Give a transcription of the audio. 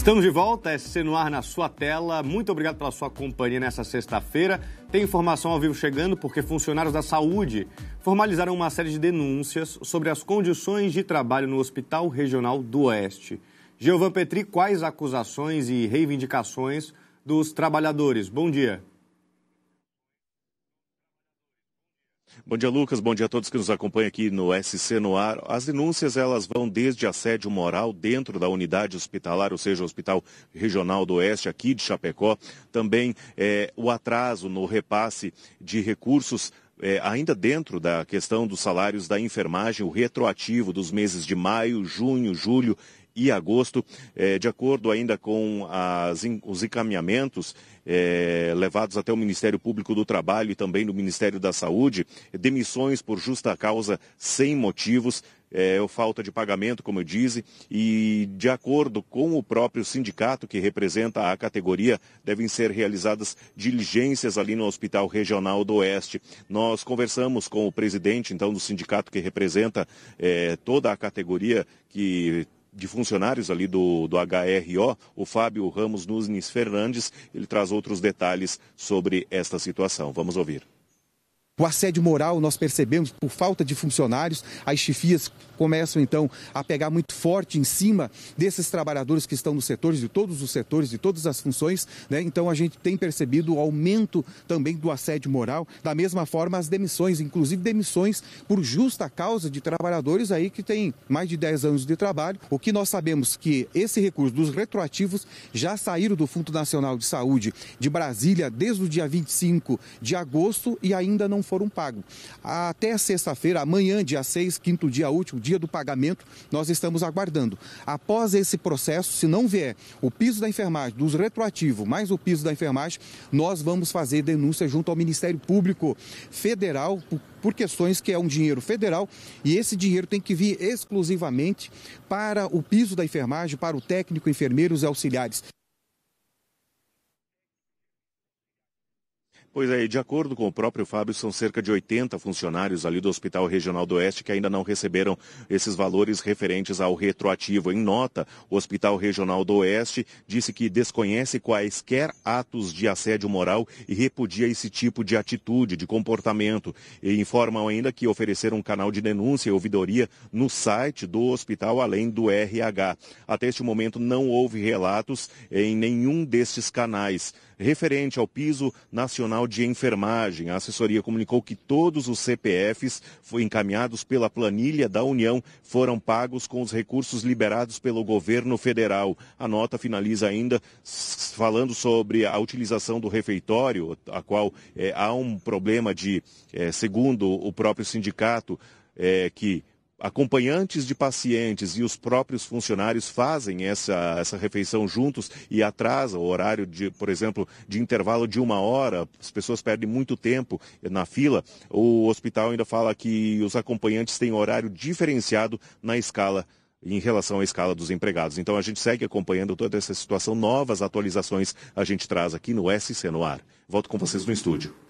Estamos de volta, SC Noir na sua tela. Muito obrigado pela sua companhia nessa sexta-feira. Tem informação ao vivo chegando porque funcionários da saúde formalizaram uma série de denúncias sobre as condições de trabalho no Hospital Regional do Oeste. Giovan Petri, quais acusações e reivindicações dos trabalhadores? Bom dia. Bom dia, Lucas. Bom dia a todos que nos acompanham aqui no SC no Ar. As denúncias, elas vão desde assédio moral dentro da unidade hospitalar, ou seja, o Hospital Regional do Oeste aqui de Chapecó, também é, o atraso no repasse de recursos é, ainda dentro da questão dos salários da enfermagem, o retroativo dos meses de maio, junho, julho e agosto. É, de acordo ainda com as, os encaminhamentos é, levados até o Ministério Público do Trabalho e também do Ministério da Saúde, demissões por justa causa sem motivos é, falta de pagamento, como eu disse, e de acordo com o próprio sindicato que representa a categoria, devem ser realizadas diligências ali no Hospital Regional do Oeste. Nós conversamos com o presidente, então, do sindicato que representa é, toda a categoria que de funcionários ali do, do HRO, o Fábio Ramos Nunes Fernandes. Ele traz outros detalhes sobre esta situação. Vamos ouvir. O assédio moral nós percebemos por falta de funcionários, as chifias começam então a pegar muito forte em cima desses trabalhadores que estão nos setores, de todos os setores, de todas as funções. Né? Então a gente tem percebido o aumento também do assédio moral, da mesma forma as demissões, inclusive demissões por justa causa de trabalhadores aí que têm mais de 10 anos de trabalho. O que nós sabemos que esse recurso dos retroativos já saíram do Fundo Nacional de Saúde de Brasília desde o dia 25 de agosto e ainda não não foram pagos. Até sexta-feira, amanhã, dia 6, quinto dia útil, dia do pagamento, nós estamos aguardando. Após esse processo, se não vier o piso da enfermagem, dos retroativos, mais o piso da enfermagem, nós vamos fazer denúncia junto ao Ministério Público Federal por questões que é um dinheiro federal e esse dinheiro tem que vir exclusivamente para o piso da enfermagem, para o técnico, enfermeiros e auxiliares. Pois é, e de acordo com o próprio Fábio, são cerca de 80 funcionários ali do Hospital Regional do Oeste que ainda não receberam esses valores referentes ao retroativo. Em nota, o Hospital Regional do Oeste disse que desconhece quaisquer atos de assédio moral e repudia esse tipo de atitude, de comportamento. E informam ainda que ofereceram um canal de denúncia e ouvidoria no site do hospital, além do RH. Até este momento, não houve relatos em nenhum destes canais. Referente ao piso nacional de Enfermagem. A assessoria comunicou que todos os CPFs encaminhados pela planilha da União foram pagos com os recursos liberados pelo governo federal. A nota finaliza ainda falando sobre a utilização do refeitório, a qual é, há um problema de, é, segundo o próprio sindicato, é, que acompanhantes de pacientes e os próprios funcionários fazem essa, essa refeição juntos e atrasa o horário de, por exemplo, de intervalo de uma hora, as pessoas perdem muito tempo na fila. O hospital ainda fala que os acompanhantes têm horário diferenciado na escala em relação à escala dos empregados. Então a gente segue acompanhando toda essa situação, novas atualizações a gente traz aqui no SC no ar. Volto com vocês no estúdio.